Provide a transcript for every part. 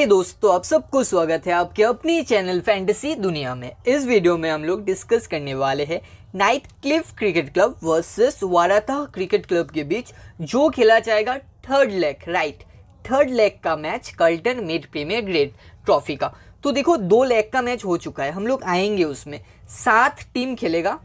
नमस्ते दोस्तों आप सबको स्वागत है आपके अपने चैनल फैंटेसी दुनिया में इस वीडियो में हम लोग डिस्कस करने वाले हैं Nightcliff cricket club versus Waratah cricket club के बीच जो खेला जाएगा third leg right third leg का match Carlton mid premier grade trophy का तो देखो दो लेग का मैच हो चुका है हम लोग आएंगे उसमें सात टीम खेलेगा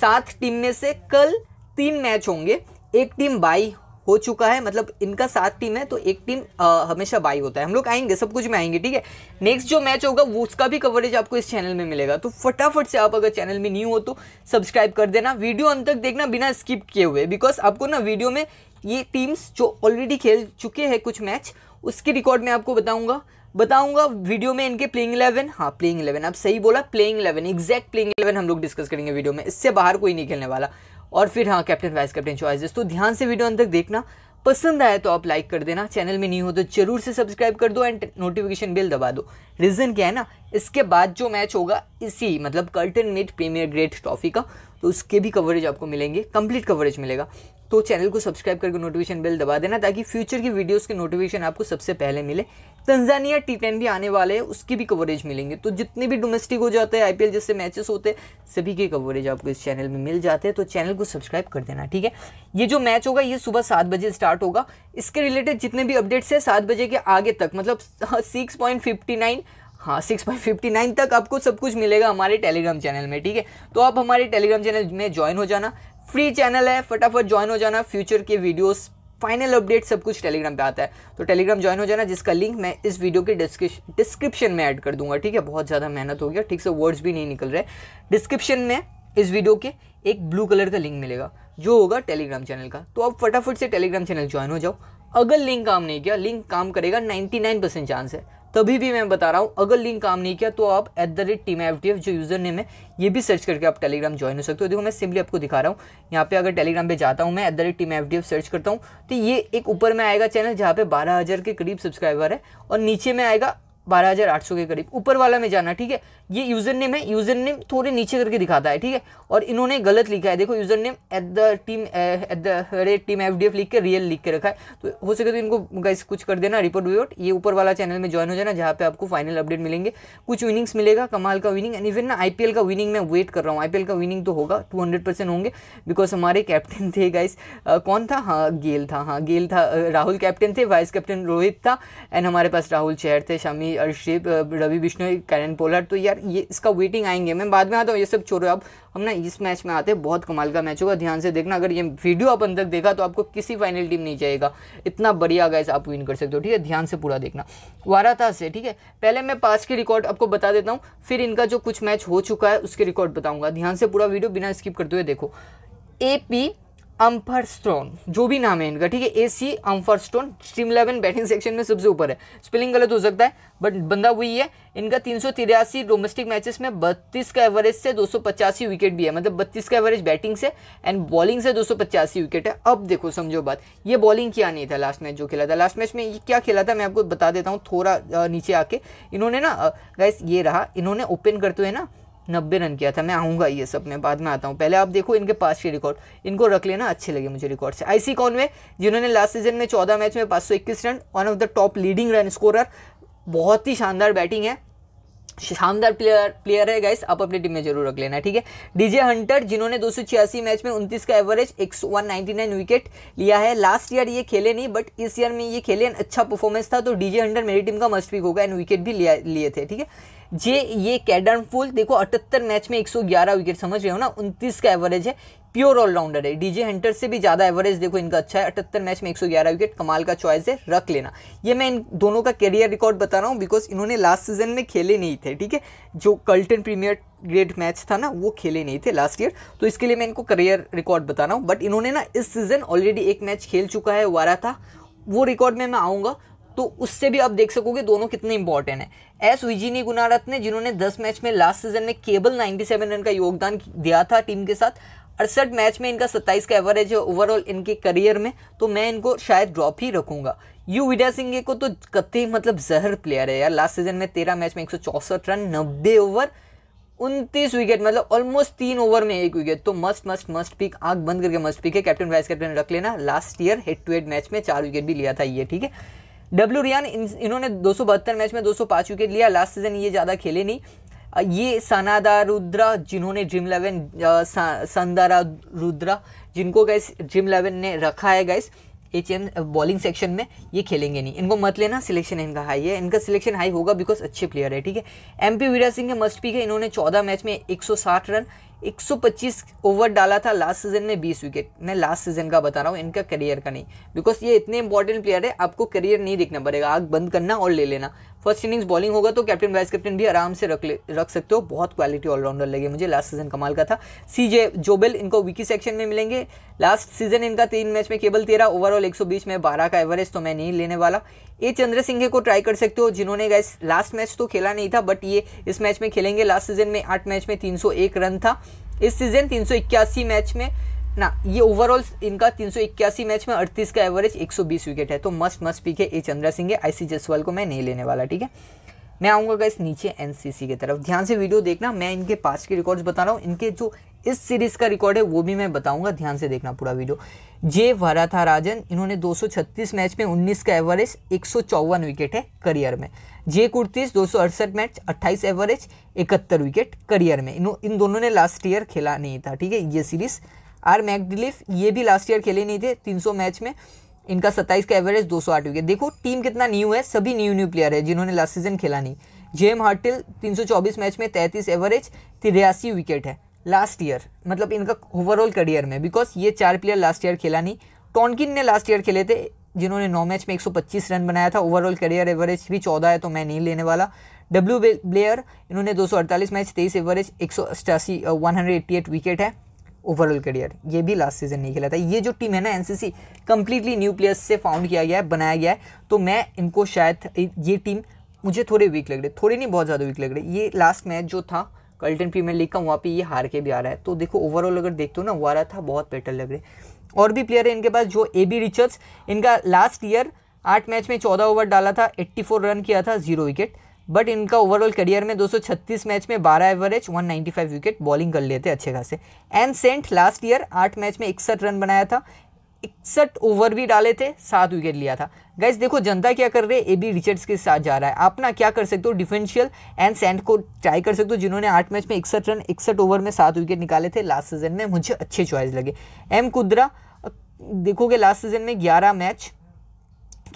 सात टीम में से कल तीन मैच होंगे एक टीम बाई हो चुका है मतलब इनका सात टीम है तो एक टीम आ, हमेशा बाई होता है हम लोग आएंगे सब कुछ में आएंगे ठीक है नेक्स्ट जो मैच होगा वो उसका भी कवरेज आपको इस चैनल में मिलेगा तो फटाफट से आप अगर चैनल में न्यू हो तो सब्सक्राइब कर देना वीडियो अंत तक देखना बिना स्किप किए हुए बिकॉज आपको ना वीडियो में ये टीम्स जो ऑलरेडी खेल चुके हैं कुछ मैच उसके रिकॉर्ड में आपको बताऊँगा बताऊंगा वीडियो में इनके प्लेइंग इलेवन हाँ प्लेइंग इलेवन आप सही बोला playing eleven exact playing eleven हम लोग डिस्कस करेंगे वीडियो में इससे बाहर कोई नहीं खेलने वाला और फिर हाँ कैप्टन वाइस कैप्टन चॉइसेस तो ध्यान से वीडियो अंत तक देखना पसंद आए तो आप लाइक कर देना चैनल में नहीं हो तो जरूर से सब्सक्राइब कर दो एंड नोटिफिकेशन बिल दबा दो रीज़न क्या है ना इसके बाद जो मैच होगा इसी मतलब कर्टन मिट प्रीमियर ग्रेट ट्रॉफी का तो उसके भी कवरेज आपको मिलेंगे कंप्लीट कवरेज मिलेगा तो चैनल को सब्सक्राइब करके नोटिफिकेशन बेल दबा देना ताकि फ्यूचर की वीडियोस के नोटिफिकेशन आपको सबसे पहले मिले तंजानिया टी टेन भी आने वाले हैं उसकी भी कवरेज मिलेंगे तो जितने भी डोमेस्टिक हो जाते हैं आईपीएल जैसे मैचेस होते हैं सभी के कवरेज आपको इस चैनल में मिल जाते हैं तो चैनल को सब्सक्राइब कर देना ठीक है ये जो मैच होगा ये सुबह सात बजे स्टार्ट होगा इसके रिलेटेड जितने भी अपडेट्स हैं सात बजे के आगे तक मतलब सिक्स पॉइंट फिफ्टी नाइन हाँ सिक्स पॉइंट फिफ्टी नाइन तक आपको सब कुछ मिलेगा हमारे टेलीग्राम चैनल में ठीक है तो आप हमारे टेलीग्राम चैनल में ज्वाइन हो जाना फ्री चैनल है फटाफट ज्वाइन हो जाना फ्यूचर के वीडियोस फाइनल अपडेट सब कुछ टेलीग्राम पे आता है तो टेलीग्राम ज्वाइन हो जाना जिसका लिंक मैं इस वीडियो के डिस्क्रिप्शन में ऐड कर दूंगा ठीक है बहुत ज़्यादा मेहनत हो गया ठीक से वर्ड्स भी नहीं निकल रहे डिस्क्रिप्शन में इस वीडियो के एक ब्लू कलर का लिंक मिलेगा जो होगा टेलीग्राम चैनल का तो आप फटाफट से टेलीग्राम चैनल ज्वाइन हो जाओ अगर लिंक काम नहीं किया लिंक काम करेगा नाइन्टी चांस है तभी भी मैं बता रहा हूँ अगर लिंक काम नहीं किया तो आप at the rate team F D F जो यूज़र नेम है ये भी सर्च करके आप टेलीग्राम ज्वाइन हो सकते हो देखो मैं सिंपली आपको दिखा रहा हूँ यहाँ पे अगर टेलीग्राम पे जाता हूँ मैं at the rate team F D F search करता हूँ तो ये एक ऊपर में आएगा चैनल जहाँ पे बारह हज़ार के करीब सब्सक्राइबर है और नीचे में आएगा सौ के करीब ऊपर वाला में जाना ठीक है ये यूज़र नेम है यूज़र नेम थोड़े नीचे करके दिखाता है ठीक है और इन्होंने गलत लिखा है देखो user name at the team at the rate team F लिख के रियल लिख के रखा है तो हो सके तो इनको गाइस कुछ कर देना रिपोर्ट विपोर्ट ये ऊपर वाला चैनल में ज्वाइन हो जाना जहाँ पे आपको फाइनल अपडेट मिलेंगे कुछ विनिंग्स मिलेगा कमाल का विनिंग एंड इवन ना आई का विनिंग मैं वेट कर रहा हूँ आई का विनिंग तो होगा टू होंगे बिकॉज हमारे कैप्टन थे गाइस कौन था हाँ गेल था हाँ गेल था राहुल कैप्टन थे वाइस कैप्टन रोहित था एंड हमारे पास राहुल चेहर थे शामी रवि अर्शेप रवि बिश्नोई कैरन पोलर तो यार ये इसका वेटिंग आएंगे मैं बाद में आता हूँ ये सब छोड़ो आप हम ना इस मैच में आते हैं बहुत कमाल का मैच होगा ध्यान से देखना अगर ये वीडियो आप अंदर देखा तो आपको किसी फाइनल टीम नहीं जाएगा इतना बढ़िया गैस आप विन कर सकते हो ठीक है ध्यान से पूरा देखना वाराता से ठीक है पहले मैं पास के रिकॉर्ड आपको बता देता हूँ फिर इनका जो कुछ मैच हो चुका है उसके रिकॉर्ड बताऊँगा ध्यान से पूरा वीडियो बिना स्किप करते हुए देखो ए पी अम्फर स्टोन जो भी नाम है इनका ठीक है ए सी अम्फर stone stream eleven batting section में सबसे ऊपर है स्पेलिंग गलत हो सकता है बट बंदा वही है इनका तीन सौ तिरासी डोमेस्टिक मैचेस में बत्तीस का एवरेज से दो सौ पचासी विकेट भी है मतलब बत्तीस का एवरेज बैटिंग से एंड बॉलिंग से दो सौ पचासी विकेट है अब देखो समझो बात ये बॉलिंग क्या नहीं था लास्ट मैच जो खेला था लास्ट मैच में ये क्या खेला था मैं आपको बता देता हूँ थोड़ा नीचे आके इन्होंने ना गैस ये रहा इन्होंने ओपन करते हुए ना नब्बे रन किया था मैं आऊँगा ये सब मैं बाद में आता हूँ पहले आप देखो इनके पास के रिकॉर्ड इनको रख लेना अच्छे लगे मुझे रिकॉर्ड से आईसी में जिन्होंने लास्ट सीजन में चौदह मैच में पाँच run one of the top leading run scorer बहुत ही शानदार बैटिंग है शानदार प्लेयर प्लेयर है गाइस आप अपनी टीम में जरूर रख लेना ठीक है डीजे हंटर जिन्होंने दो मैच में उनतीस का एवरेज एक विकेट लिया है लास्ट ईयर ये खेले नहीं बट इस ईयर में ये खेले अच्छा परफॉर्मेंस था तो डीजे हंटर मेरी टीम का मस्ट पिक होगा एंड विकेट भी लिया लिए थे ठीक है जे ये कैडन फुल देखो अठहत्तर मैच में 111 विकेट समझ रहे हो ना उनतीस का एवरेज है प्योर ऑलराउंडर है डीजे हंटर से भी ज़्यादा एवरेज देखो इनका अच्छा है अठहत्तर मैच में 111 विकेट कमाल का चॉइस है रख लेना ये मैं इन दोनों का करियर रिकॉर्ड बता रहा हूँ बिकॉज इन्होंने लास्ट सीजन में खेले नहीं थे ठीक है जो कल्टन प्रीमियर ग्रेड मैच था ना वो खेले नहीं थे लास्ट ईयर तो इसके लिए मैं इनको करियर रिकॉर्ड बता रहा हूँ बट इन्होंने ना इस सीज़न ऑलरेडी एक मैच खेल चुका है वारा था वो रिकॉर्ड में मैं आऊँगा तो उससे भी आप देख सकोगे दोनों कितने इंपॉर्टेंट है एस विजिनी गुनारत ने जिन्होंने 10 मैच में लास्ट सीजन में केवल 97 रन का योगदान दिया था टीम के साथ अड़सठ मैच में इनका सत्ताईस का एवरेज है ओवरऑल इनके करियर में तो मैं इनको शायद ड्रॉप ही रखूंगा यू विडा सिंह को तो कतई मतलब जहर प्लेयर है यार लास्ट सीजन में तेरह मैच में एक रन नब्बे ओवर उनतीस विकेट मतलब ऑलमोस्ट तीन ओवर में एक विकेट तो मस्ट मस्ट मस्ट पिक आग बंद करके मस्ट पिक है कैप्टन वाइस कैप्टन रख लेना last year head to head match में चार विकेट भी लिया था ये ठीक है डब्ल्यू रियान इन, इन्होंने दो मैच में 205 विकेट लिया लास्ट सीजन ये ज़्यादा खेले नहीं ये सनादा रुद्रा जिन्होंने ड्रीम इलेवन संदारा रुद्रा जिनको गैस ड्रीम इलेवन ने रखा है गैस एच एन बॉलिंग सेक्शन में ये खेलेंगे नहीं इनको मत लेना सिलेक्शन इनका हाई है इनका सिलेक्शन हाई होगा बिकॉज अच्छे प्लेयर है ठीक है एम पी वीरा सिंह के मस्ट पी के इन्होंने चौदह मैच में 160 रन 125 ओवर डाला था लास्ट सीजन में 20 विकेट मैं लास्ट सीजन का बता रहा हूँ इनका करियर का नहीं बिकॉज ये इतने इंपॉर्टेंट प्लेयर है आपको करियर नहीं देखना पड़ेगा आग बंद करना और ले लेना फर्स्ट इनिंग्स बॉलिंग होगा तो कैप्टन वाइस कैप्टन भी आराम से रख ले रख सकते हो बहुत क्वालिटी ऑलराउंडर लगे मुझे लास्ट सीजन कमाल का था सी जे जोबेल इनको विकी सेक्शन में मिलेंगे लास्ट सीजन इनका तीन मैच में केवल तेरह ओवरऑल एक में बारह का एवरेज तो मैं नहीं लेने वाला ये चंद्र सिंह को ट्राई कर सकते हो जिन्होंने गैस लास्ट मैच तो खेला नहीं था बट ये इस मैच में खेलेंगे लास्ट सीजन में आठ मैच में 301 रन था इस सीजन 381 मैच में ना ये ओवरऑल इनका 381 मैच में 38 का एवरेज 120 विकेट है तो मस्ट मस्ट पीक है ए चंद्रा सिंह है आईसी जसवाल को मैं नहीं लेने वाला ठीक है मैं आऊँगा गैस नीचे एनसीसी की तरफ ध्यान से वीडियो देखना मैं इनके पास के रिकॉर्ड्स बता रहा हूँ इनके जो इस सीरीज़ का रिकॉर्ड है वो भी मैं बताऊंगा ध्यान से देखना पूरा वीडियो जे वराथा राजन इन्होंने 236 मैच में 19 का एवरेज एक विकेट है करियर में जे कुर्तीस दो मैच 28 एवरेज इकहत्तर विकेट करियर में इन इन दोनों ने लास्ट ईयर खेला नहीं था ठीक है ये सीरीज़ आर मैकडिलिफ ये भी लास्ट ईयर खेले नहीं थे 300 मैच में इनका 27 का एवरेज 208 विकेट देखो टीम कितना न्यू है सभी न्यू न्यू प्लेयर है जिन्होंने लास्ट सीजन खेला नहीं जेम हार्टिल 324 मैच में 33 एवरेज तिरासी विकेट है लास्ट ईयर मतलब इनका ओवरऑल करियर में बिकॉज ये चार प्लेयर लास्ट ईयर खेला नहीं टॉन्किन ने लास्ट ईयर खेले थे जिन्होंने नौ मैच में 125 रन बनाया था ओवरऑल करियर एवरेज भी 14 है तो मैं नहीं लेने वाला डब्ल्यू प्लेयर इन्होंने 248 मैच 23 एवरेज एक सौ विकेट है ओवरऑल करियर ये भी लास्ट सीजन नहीं खेला था ये जो टीम है ना एनसीसी कंप्लीटली न्यू प्लेयर्स से फाउंड किया गया है बनाया गया है तो मैं इनको शायद ये टीम मुझे थोड़े वीक लग रहे थोड़े नहीं बहुत ज़्यादा वीक लग रहे ये लास्ट मैच जो था कल्टन प्रीमियर लीग का वहाँ पे ये हार के भी आ रहा है तो देखो ओवरऑल अगर देखते हो ना वो आ रहा था बहुत बेटर लग रहे और भी प्लेयर है इनके पास जो ए बी रिचर्स इनका लास्ट ईयर आठ मैच में चौदह ओवर डाला था एट्टी फोर रन किया था जीरो विकेट बट इनका ओवरऑल करियर में दो सौ छत्तीस मैच में बारह average one ninety five wicket bowling कर लेते अच्छे खासे एंड सेंट लास्ट ईयर आठ मैच में इकसठ रन बनाया था इकसठ ओवर भी डाले थे सात विकेट लिया था गैस देखो जनता क्या कर रहे एबी ए बी रिचर्ड्स के साथ जा रहा है आप ना क्या कर सकते हो डिफेंशियल एंड सेंड को ट्राई कर सकते हो जिन्होंने आठ मैच में इकसठ रन इकसठ ओवर में सात विकेट निकाले थे लास्ट सीजन में मुझे अच्छे चॉइस लगे एम कुद्रा देखोगे लास्ट सीजन में ग्यारह मैच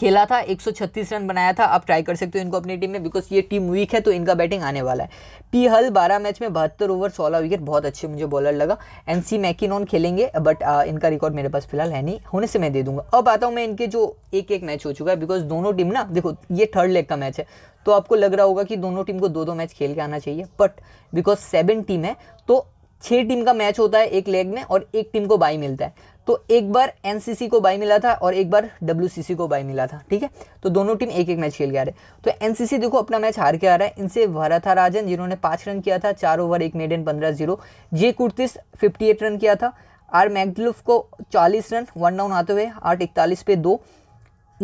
खेला था 136 रन बनाया था आप ट्राई कर सकते हो इनको अपनी टीम में बिकॉज ये टीम वीक है तो इनका बैटिंग आने वाला है पी हल 12 मैच में बहत्तर ओवर 16 विकेट बहुत अच्छे मुझे बॉलर लगा एन सी मैकिनॉन खेलेंगे बट आ, uh, इनका रिकॉर्ड मेरे पास फिलहाल है नहीं होने से मैं दे दूंगा अब आता हूँ मैं इनके जो एक एक मैच हो चुका है बिकॉज दोनों टीम ना देखो ये थर्ड लेग का मैच है तो आपको लग रहा होगा कि दोनों टीम को दो दो मैच खेल के आना चाहिए बट बिकॉज सेवन टीम है तो छः टीम का मैच होता है एक लेग में और एक टीम को बाई मिलता है तो एक बार एनसीसी को बाई मिला था और एक बार डब्ल्यूसीसी को बाई मिला था ठीक है तो दोनों टीम एक एक मैच खेल के आ रहे तो एनसीसी देखो अपना मैच हार के आ रहा है इनसे वराथा राजन जिन्होंने पाँच रन किया था चार ओवर एक मेडन पंद्रह zero J Curtis fifty eight run किया था आर मैगलुफ को चालीस रन वन डाउन आते हुए आठ इकतालीस पे दो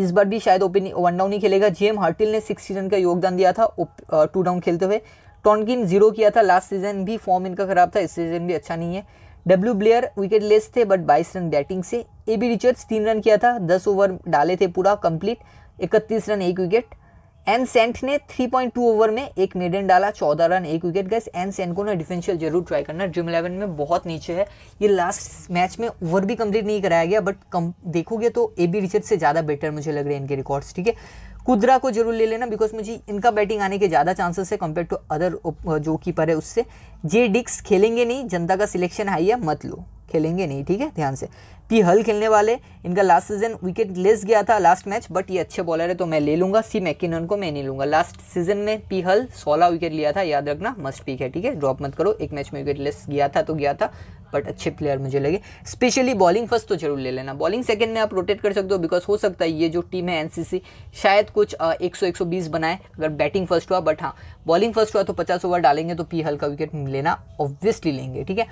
इस बार भी शायद ओपन वन डाउन ही खेलेगा जे एम हर्टिल ने सिक्सटी रन का योगदान दिया था टू डाउन खेलते हुए टॉनकिन जीरो किया था लास्ट सीजन भी फॉर्म इनका खराब था इस सीजन भी अच्छा नहीं है डब्ल्यू ब्लेयर विकेट लेस थे बट 22 रन बैटिंग से ए बी रिचर्ड्स तीन रन किया था 10 ओवर डाले थे पूरा कंप्लीट 31 रन एक विकेट एन सेंट ने 3.2 ओवर में एक मेडन डाला 14 रन एक विकेट गए एन सेंट को ना डिफेंशियल जरूर ट्राई करना ड्रीम इलेवन में बहुत नीचे है ये लास्ट मैच में ओवर भी कंप्लीट नहीं कराया गया बट कम देखोगे तो ए बी रिचर्ड से ज़्यादा बेटर मुझे लग रहे हैं इनके रिकॉर्ड्स ठीक है कुदरा को जरूर ले लेना बिकॉज मुझे इनका बैटिंग आने के ज़्यादा चांसेस है कंपेयर टू अदर जो कीपर है उससे जे डिक्स खेलेंगे नहीं जनता का सिलेक्शन हाई है मत लो खेलेंगे नहीं ठीक है ध्यान से पी हल खेलने वाले इनका लास्ट सीजन विकेट लेस गया था लास्ट मैच बट ये अच्छे बॉलर है तो मैं ले लूँगा सी मैकिनन को मैं नहीं लूँगा लास्ट सीजन में पी हल सोलह विकेट लिया था याद रखना मस्ट पिक है ठीक है ड्रॉप मत करो एक मैच में विकेट लेस गया था तो गया था बट अच्छे प्लेयर मुझे लगे स्पेशली बॉलिंग फर्स्ट तो जरूर ले लेना बॉलिंग सेकंड में आप रोटेट कर सकते हो बिकॉज हो सकता है ये जो टीम है एनसीसी शायद कुछ एक सौ एक सौ बीस बनाए अगर बैटिंग फर्स्ट हुआ बट हाँ बॉलिंग फर्स्ट हुआ तो पचास ओवर डालेंगे तो पी हल का विकेट लेना ऑब्वियसली लेंगे ठीक है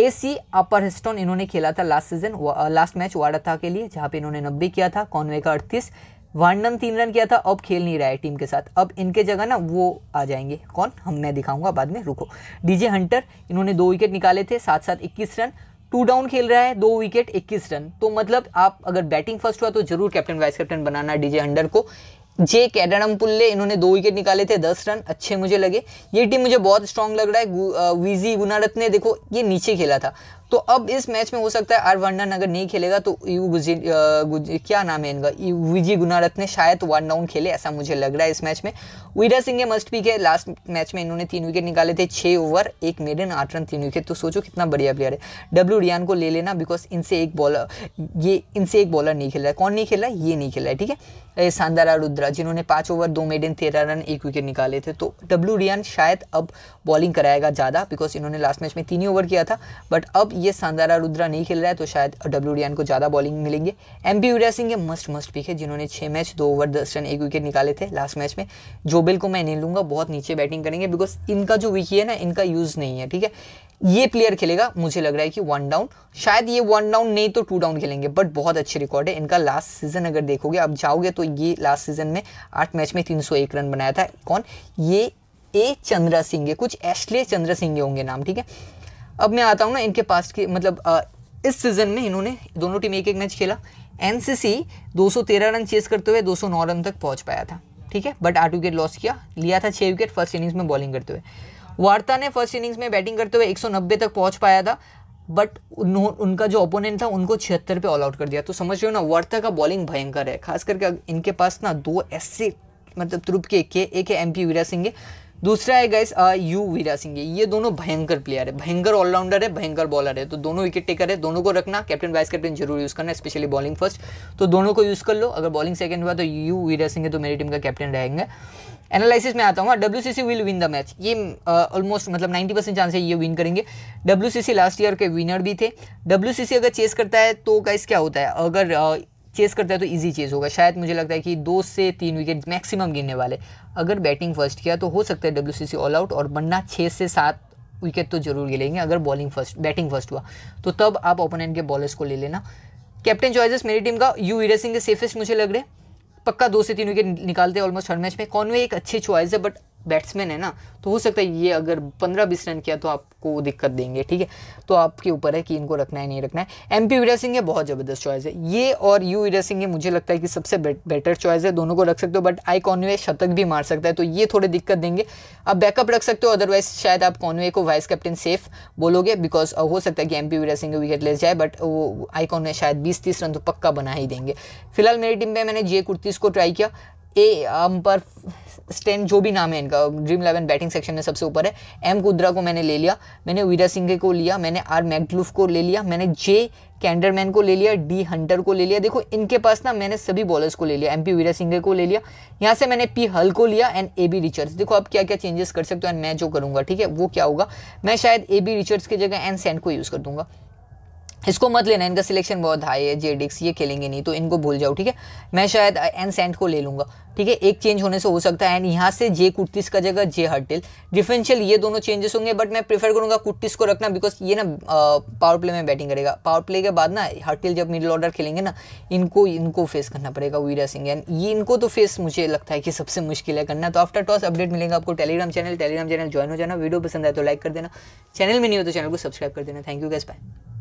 ए सी अपर हिस्टोन इन्होंने खेला था last season last match Waratah के लिए जहाँ पे इन्होंने नब्बे किया था कॉनवे का अड़तीस वार्डन तीन रन किया था अब खेल नहीं रहा है टीम के साथ अब इनके जगह ना वो आ जाएंगे कौन हम मैं दिखाऊंगा बाद में रुको डीजे हंटर इन्होंने दो विकेट निकाले थे साथ साथ 21 रन टू डाउन खेल रहा है दो विकेट 21 रन तो मतलब आप अगर बैटिंग फर्स्ट हुआ तो जरूर कैप्टन वाइस कैप्टन बनाना डीजे हंडर को जे कैडनम पुल्ले इन्होंने दो विकेट निकाले थे दस रन अच्छे मुझे लगे ये टीम मुझे बहुत स्ट्रांग लग रहा है वीजी गुनारत ने देखो ये नीचे खेला था तो अब इस मैच में हो सकता है आर वर्णन अगर नहीं खेलेगा तो यू गुजी, गुजी क्या नाम है इनका विजी ने शायद वन डाउन खेले ऐसा मुझे लग रहा है इस मैच में वीरा सिंह मस्ट पी के लास्ट मैच में इन्होंने तीन विकेट निकाले थे छः ओवर एक मेडन आठ रन तीन विकेट तो सोचो कितना बढ़िया प्लेयर है डब्ल्यू रियान को ले लेना बिकॉज इनसे एक बॉलर ये इनसे एक बॉलर नहीं खेल रहा है कौन नहीं खेल रहा है ये नहीं खेल रहा है ठीक है शानदारा रुद्रा जिन्होंने पाँच ओवर दो मेडन तेरह रन एक विकेट निकाले थे तो डब्ल्यू रियान शायद अब बॉलिंग कराएगा ज़्यादा बिकॉज इन्होंने लास्ट मैच में तीन ही ओवर किया था बट अब ये सांदारा रुद्रा नहीं खेल रहा है तो शायद डब्ल्यू को ज़्यादा बॉलिंग मिलेंगे एम पी यूरिया सिंह के मस्ट मस्ट पिक है जिन्होंने छः मैच दो ओवर दस रन एक विकेट निकाले थे लास्ट मैच में बिल को मैं नहीं लूँगा बहुत नीचे बैटिंग करेंगे बिकॉज इनका जो विकी है ना इनका यूज़ नहीं है ठीक है ये प्लेयर खेलेगा मुझे लग रहा है कि वन डाउन शायद ये वन डाउन नहीं तो टू डाउन खेलेंगे बट बहुत अच्छे रिकॉर्ड है इनका लास्ट सीजन अगर देखोगे आप जाओगे तो ये लास्ट सीजन में आठ मैच में तीन रन बनाया था कौन ये ए चंद्रा सिंह कुछ एशले चंद्रा सिंह होंगे नाम ठीक है अब मैं आता हूँ ना इनके पास की मतलब आ, इस सीज़न में इन्होंने दोनों टीम एक एक मैच खेला एन सी 213 रन चेस करते हुए 209 रन तक पहुँच पाया था ठीक है बट आठ विकेट लॉस किया लिया था छः विकेट फर्स्ट इनिंग्स में बॉलिंग करते हुए वार्ता ने फर्स्ट इनिंग्स में बैटिंग करते हुए 190 तक पहुंच पाया था बट उनका जो ओपोनेंट था उनको छिहत्तर पे ऑल आउट कर दिया तो समझ रहे हो ना वार्ता का बॉलिंग भयंकर है खास करके इनके पास ना दो ऐसे मतलब तुरुप के एक एक है एम पी वीरा सिंह है दूसरा है गैस यू वीरा सिंह ये दोनों भयंकर प्लेयर है भयंकर ऑलराउंडर है भयंकर बॉलर है तो दोनों विकेट टेकर है दोनों को रखना कैप्टन वाइस कैप्टन जरूर यूज़ करना स्पेशली बॉलिंग फर्स्ट तो दोनों को यूज़ कर लो अगर बॉलिंग सेकंड हुआ तो यू वीरा सिंह तो मेरी टीम का कैप्टन रहेंगे एनालिसिस में आता हूँ W C C will win the match ये ऑलमोस्ट मतलब नाइन्टी परसेंट चांस है ये विन करेंगे W C C last year के विनर भी थे डब्ल्यू सी सी अगर चेस करता है तो गाइस क्या होता है अगर चेस करता है तो ईजी चेस होगा शायद मुझे लगता है कि दो से तीन विकेट मैक्सिमम गिरने वाले अगर बैटिंग फर्स्ट किया तो हो सकता है डब्ल्यू ऑल आउट और बनना छः से सात विकेट तो जरूर गिरेंगे अगर बॉलिंग फर्स्ट बैटिंग फर्स्ट हुआ तो तब आप ओपोनेंट के बॉलर्स को ले लेना कैप्टन चॉइसेस मेरी टीम का यू वीर सिंह के सेफेस्ट मुझे लग रहे हैं पक्का दो से तीन विकेट निकालते हैं ऑलमोस्ट हर मैच में कॉनवे एक अच्छी चॉइस है बट बैट्समैन है ना तो हो सकता है ये अगर पंद्रह बीस रन किया तो आपको दिक्कत देंगे ठीक है तो आपके ऊपर है कि इनको रखना है नहीं रखना है एम पी वीरा सिंह है बहुत ज़बरदस्त चॉइस है ये और यू वीरा सिंह है मुझे लगता है कि सबसे बेटर चॉइस है दोनों को रख सकते हो बट आई कॉनवे शतक भी मार सकता है तो ये थोड़े दिक्कत देंगे आप बैकअप रख सकते हो अदरवाइज शायद आप कॉनवे को वाइस कैप्टन सेफ बोलोगे बिकॉज uh, हो सकता है कि M P Veera Singh wicket ले जाए बट वो आई कॉनवे शायद बीस तीस रन तो पक्का बना ही देंगे फिलहाल मेरी टीम पर मैंने जे कुर्तीस को ट्राई किया ए हम पर स्टैंड जो भी नाम है इनका ड्रीम इलेवन बैटिंग सेक्शन में सबसे ऊपर है एम कुद्रा को मैंने ले लिया मैंने वीरा सिंह को लिया मैंने आर मैकडलूफ को ले लिया मैंने जे कैंडरमैन को ले लिया डी हंटर को ले लिया देखो इनके पास ना मैंने सभी बॉलर्स को ले लिया एम पी वीरा सिंह को ले लिया यहाँ से मैंने पी हल को लिया एंड ए बी रिचर्ड्स देखो आप क्या क्या चेंजेस कर सकते हो एंड मैं जो करूँगा ठीक है वो क्या होगा मैं शायद ए बी रिचर्ड्स की जगह एन सेंट को यूज़ कर दूंगा इसको मत लेना इनका सिलेक्शन बहुत हाई है जेडिक्स ये खेलेंगे नहीं तो इनको भूल जाओ ठीक है मैं शायद एन uh, सेंट को ले लूँगा ठीक है एक चेंज होने से हो सकता है एंड यहाँ से जे कुर्तीस का जगह जे हटेल डिफेंशियल ये दोनों चेंजेस होंगे बट मैं प्रीफर करूँगा कुर्तीस को रखना बिकॉज ये ना पावर uh, प्ले में बैटिंग करेगा पावर प्ले के बाद ना हटेल जब मिडिल ऑर्डर खेलेंगे ना इनको इनको फेस करना पड़ेगा वीरा सिंह एंड ये इनको तो फेस मुझे लगता है कि सबसे मुश्किल है करना तो आफ्टर टॉस अपडेट मिलेगा आपको Telegram channel Telegram channel join हो जाना वीडियो पसंद आए तो लाइक कर देना चैनल में नहीं हो तो चैनल को सब्सक्राइब कर देना थैंक यू गैस बाय